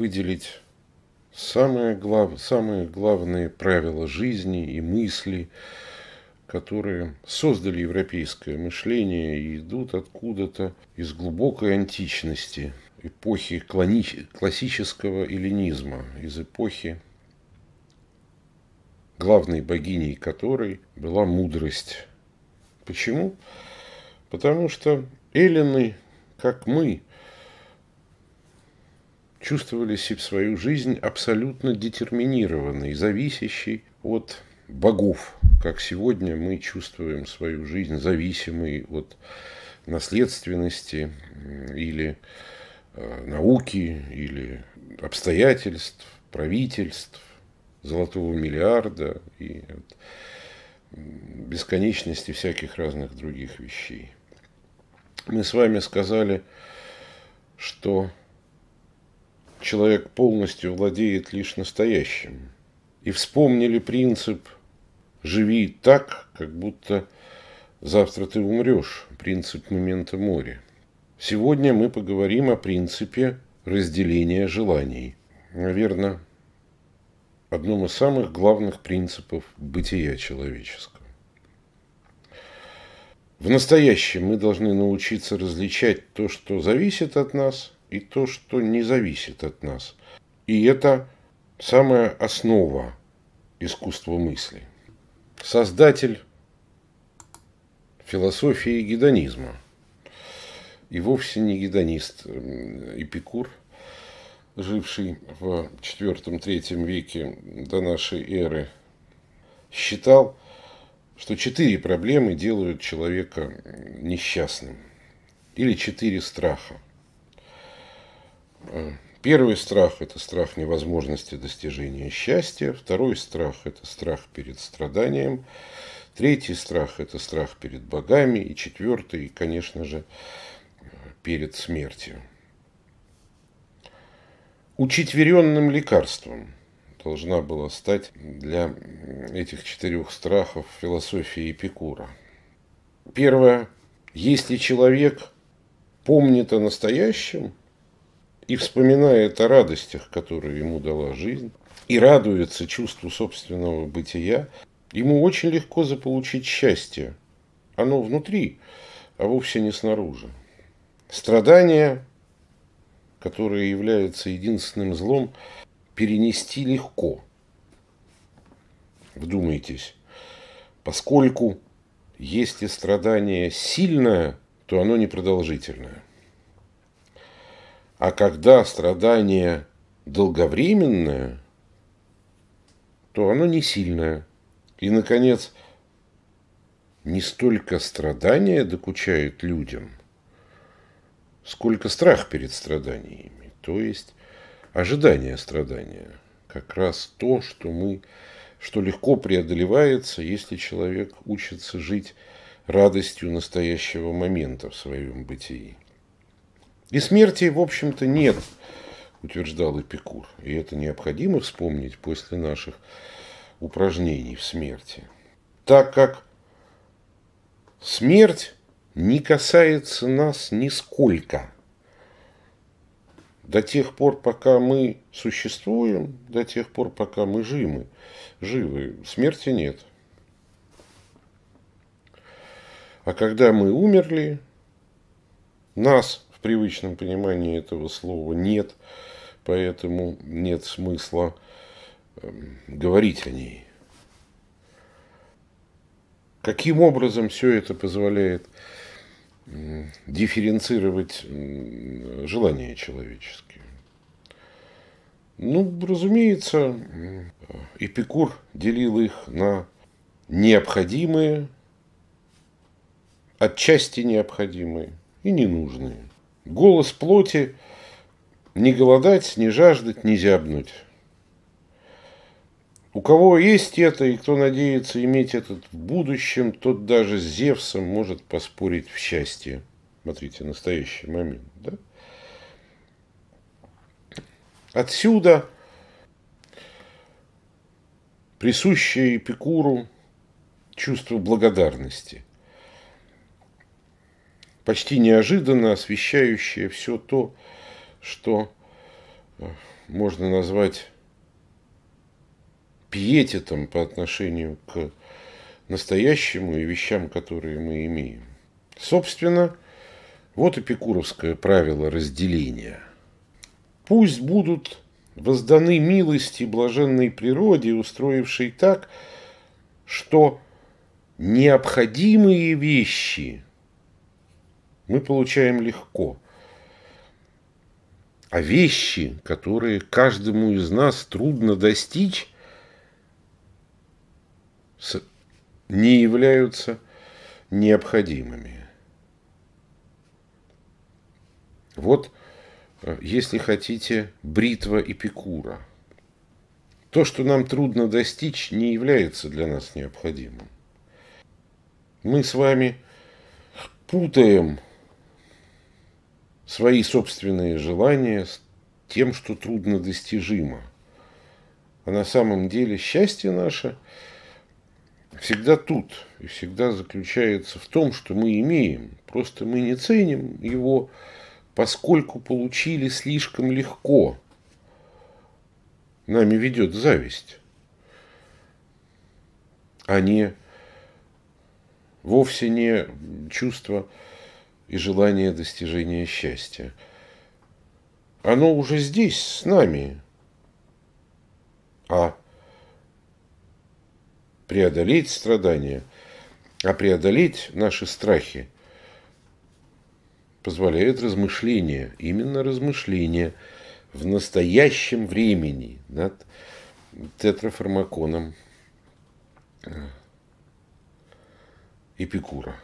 выделить самые, глав, самые главные правила жизни и мысли, которые создали европейское мышление и идут откуда-то из глубокой античности, эпохи клони... классического эллинизма, из эпохи, главной богиней которой была мудрость. Почему? Потому что эллины, как мы, чувствовали свою жизнь абсолютно детерминированной, зависящей от богов, как сегодня мы чувствуем свою жизнь зависимой от наследственности или э, науки, или обстоятельств, правительств, золотого миллиарда и бесконечности всяких разных других вещей. Мы с вами сказали, что человек полностью владеет лишь настоящим. И вспомнили принцип «живи так, как будто завтра ты умрешь» – принцип момента моря. Сегодня мы поговорим о принципе разделения желаний. Наверное, одном из самых главных принципов бытия человеческого. В настоящем мы должны научиться различать то, что зависит от нас, и то, что не зависит от нас. И это самая основа искусства мысли. Создатель философии гедонизма. И вовсе не гедонист эм, Эпикур, живший в IV-III веке до нашей эры, считал, что четыре проблемы делают человека несчастным. Или четыре страха – Э, первый страх – это страх невозможности достижения счастья. Второй страх – это страх перед страданием. Третий страх – это страх перед богами. И четвертый, конечно же, перед смертью. Учетверенным лекарством должна была стать для этих четырех страхов философия Эпикура. Первое. Если человек помнит о настоящем – и вспоминает о радостях, которые ему дала жизнь, и радуется чувству собственного бытия, ему очень легко заполучить счастье. Оно внутри, а вовсе не снаружи. Страдания, которые являются единственным злом, перенести легко. Вдумайтесь, поскольку если страдание сильное, то оно непродолжительное. А когда страдание долговременное, то оно не сильное. И, наконец, не столько страдания докучают людям, сколько страх перед страданиями, то есть ожидание страдания. Как раз то, что мы, что легко преодолевается, если человек учится жить радостью настоящего момента в своем бытии. И смерти, в общем-то, нет, утверждал Эпикур. И это необходимо вспомнить после наших упражнений в смерти. Так как смерть не касается нас нисколько. До тех пор, пока мы существуем, до тех пор, пока мы живы, живы смерти нет. А когда мы умерли, нас в привычном понимании этого слова нет, поэтому нет смысла эм, говорить о ней. Каким образом все это позволяет дифференцировать желания человеческие? Ну, разумеется, э, Эпикур делил их на необходимые, отчасти необходимые и ненужные. Голос плоти – не голодать, не жаждать, не зябнуть. У кого есть это, и кто надеется иметь этот в будущем, тот даже с Зевсом может поспорить в счастье. Смотрите, настоящий момент. Да? Отсюда присущее Эпикуру чувство благодарности – почти неожиданно освещающее все то, что э, можно назвать пьететом по отношению к настоящему и вещам, которые мы имеем. Собственно, вот и эпикуровское правило разделения. Пусть будут возданы милости блаженной природе, устроившей так, что необходимые вещи – мы получаем легко. А вещи, которые каждому из нас трудно достичь, не являются необходимыми. Вот, э, если хотите, бритва и пикура. То, что нам трудно достичь, не является для нас необходимым. Мы с вами путаем свои собственные желания с тем, что трудно достижимо. А на самом деле счастье наше всегда тут и всегда заключается в том, что мы имеем. Просто мы не ценим его, поскольку получили слишком легко. Нами ведет зависть, а не вовсе не чувство и желание достижения счастья. Оно уже здесь, с нами. А преодолеть страдания, а преодолеть наши страхи позволяет размышление, именно размышление в настоящем времени над тетрафармаконом Эпикура.